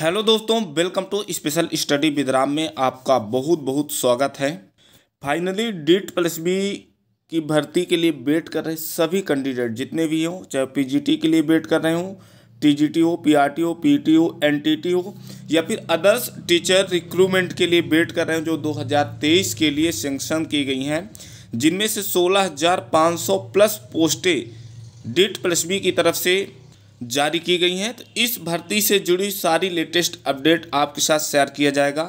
hello दोस्तों welcome to special study विद्राम में आपका बहुत बहुत स्वागत है फाइनली डीट प्लस बी की भर्ती के लिए वेट कर रहे सभी कैंडिडेट जितने भी हों चाहे पीजीटी के लिए वेट कर रहे हों टीजीटी हो पीआरटी हो पीटी हो एनटीटी हो या फिर अदर्स टीचर रिक्रूटमेंट के लिए वेट कर रहे हैं जो 2023 के लिए सेंक्शन की गई हैं जिनमें से सोलह प्लस पोस्टें डीट प्लस बी की तरफ से जारी की गई हैं तो इस भर्ती से जुड़ी सारी लेटेस्ट अपडेट आपके साथ शेयर किया जाएगा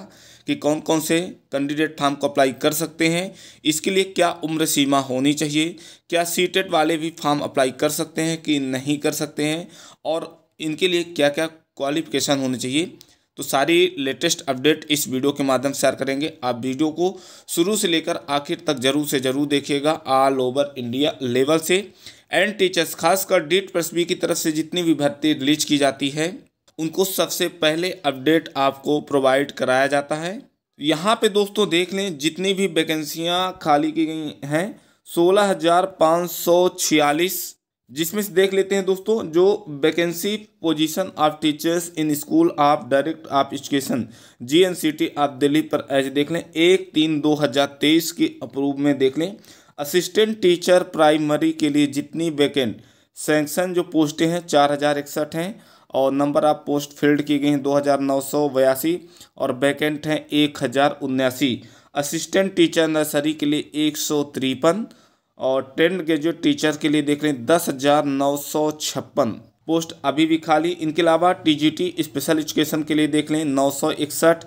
कि कौन कौन से कैंडिडेट फार्म को अप्लाई कर सकते हैं इसके लिए क्या उम्र सीमा होनी चाहिए क्या सीटेट वाले भी फार्म अप्लाई कर सकते हैं कि नहीं कर सकते हैं और इनके लिए क्या क्या क्वालिफिकेशन होनी चाहिए तो सारी लेटेस्ट अपडेट इस वीडियो के माध्यम से शेयर करेंगे आप वीडियो को शुरू से लेकर आखिर तक जरूर से जरूर देखिएगा ऑल ओवर इंडिया लेवल से एंड टीचर्स खासकर डीट प्लस बी की तरफ से जितनी भी भर्ती रिलीज की जाती है उनको सबसे पहले अपडेट आपको प्रोवाइड कराया जाता है यहाँ पे दोस्तों देख लें जितनी भी वैकेंसियाँ खाली की गई हैं सोलह हज़ार पाँच सौ छियालीस जिसमें से देख लेते हैं दोस्तों जो vacancy position of teachers in school of direct of education G N C T of Delhi पर एज देख लें एक तीन दो हज़ार तेईस की अप्रूव में देख लें असिस्टेंट टीचर प्राइमरी के लिए जितनी वैकेंट सेंक्शन जो पोस्टें हैं चार हज़ार इकसठ हैं और नंबर ऑफ पोस्ट फिल्ड की गई हैं दो हज़ार नौ सौ बयासी और वैकेंट हैं एक हज़ार उन्यासी असिस्टेंट टीचर नर्सरी के लिए एक सौ तिरपन और टेंथ ग्रेजुएट टीचर के लिए देख रहे हैं दस हज़ार नौ सौ छप्पन पोस्ट अभी भी खाली इनके अलावा टी स्पेशल एजुकेशन के लिए देख लें नौ सौ इकसठ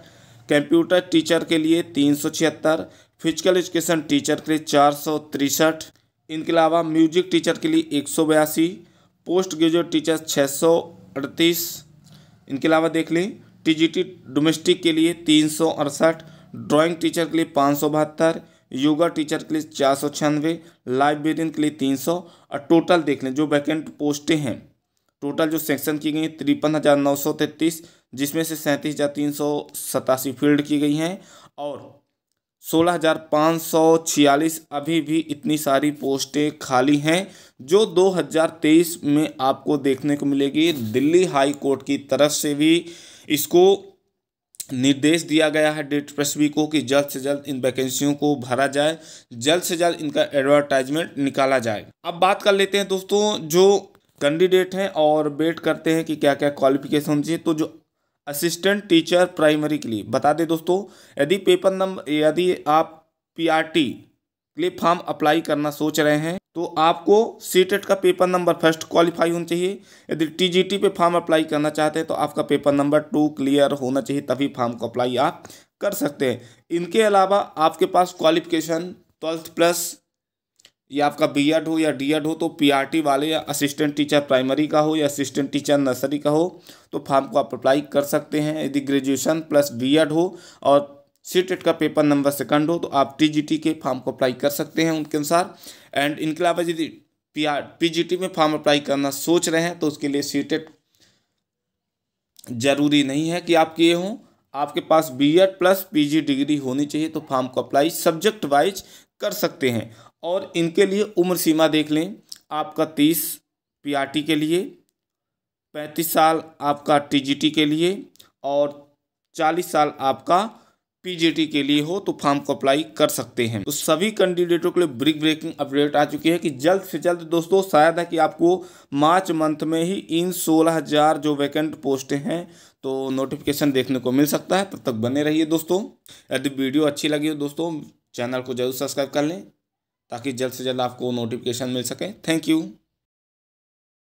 कंप्यूटर टीचर के लिए तीन सौ छिहत्तर फिजिकल एजुकेशन टीचर के लिए चार सौ तिरसठ इनके अलावा म्यूजिक टीचर के लिए एक सौ बयासी पोस्ट ग्रेजुएट टीचर छः सौ अड़तीस इनके अलावा देख लें टीजीटी डोमेस्टिक के लिए तीन सौ अड़सठ ड्राइंग टीचर के लिए पाँच सौ बहत्तर योगा टीचर के लिए चार सौ छियानवे लाइब्रेरियन के लिए तीन सौ और टोटल देख लें जो वैकेंट पोस्टें हैं टोटल जो सेक्शन की गई हैं तिरपन हज़ार नौ सौ तैंतीस जिसमें से सैंतीस हज़ार तीन सौ सतासी फील्ड की गई हैं और सोलह हज़ार पाँच सौ छियालीस अभी भी इतनी सारी पोस्टें खाली हैं जो दो हज़ार तेईस में आपको देखने को मिलेगी दिल्ली हाई कोर्ट की तरफ से भी इसको निर्देश दिया गया है डेट प्रसवी को कि जल्द से जल्द इन वैकेंसियों को भरा जाए जल्द से जल्द इनका एडवर्टाइजमेंट निकाला जाए अब बात कर लेते हैं दोस्तों जो कैंडिडेट हैं और वेट करते हैं कि क्या क्या क्वालिफिकेशन चाहिए तो जो असिस्टेंट टीचर प्राइमरी के लिए बता दें दोस्तों यदि पेपर नंबर यदि आप पीआरटी के लिए फॉर्म अप्लाई करना सोच रहे हैं तो आपको सी e का पेपर नंबर फर्स्ट क्वालिफाई होना चाहिए यदि टीजीटी पे फॉर्म अप्लाई करना चाहते हैं तो आपका पेपर नंबर टू क्लियर होना चाहिए तभी फॉर्म को अप्लाई आप कर सकते हैं इनके अलावा आपके पास क्वालिफिकेशन ट्वेल्थ प्लस या आपका बी एड हो या डी एड हो तो पी आर टी वाले या असिस्टेंट टीचर प्राइमरी का हो या असिस्टेंट टीचर नर्सरी का हो तो फॉर्म को आप अप्लाई कर सकते हैं यदि ग्रेजुएशन प्लस बी एड हो और सी टेट e का पेपर नंबर सेकंड हो तो आप टी जी टी के फॉर्म को अप्लाई कर सकते हैं उनके अनुसार एंड इनके अलावा यदि P R P G T में फॉर्म अप्लाई करना सोच रहे हैं तो उसके लिए सी टेट e ज़रूरी नहीं है कि आप किए हों आपके पास B Ed plus PG degree होनी चाहिए तो फॉर्म को अप्लाई सब्जेक्ट वाइज कर सकते हैं और इनके लिए उम्र सीमा देख लें आपका तीस पीआरटी के लिए पैंतीस साल आपका टीजीटी के लिए और चालीस साल आपका पीजीटी के लिए हो तो फॉर्म को अप्लाई कर सकते हैं तो सभी कैंडिडेटों के लिए ब्रिक ब्रेकिंग अपडेट आ चुकी है कि जल्द से जल्द दोस्तों शायद है कि आपको मार्च मंथ में ही इन सोलह हजार जो वैकेंट पोस्टें हैं तो नोटिफिकेशन देखने को मिल सकता है तब तक बने रहिए दोस्तों यदि वीडियो अच्छी लगी हो दोस्तों चैनल को जरूर सब्सक्राइब कर लें ताकि जल्द से जल्द आपको नोटिफिकेशन मिल सके थैंक यू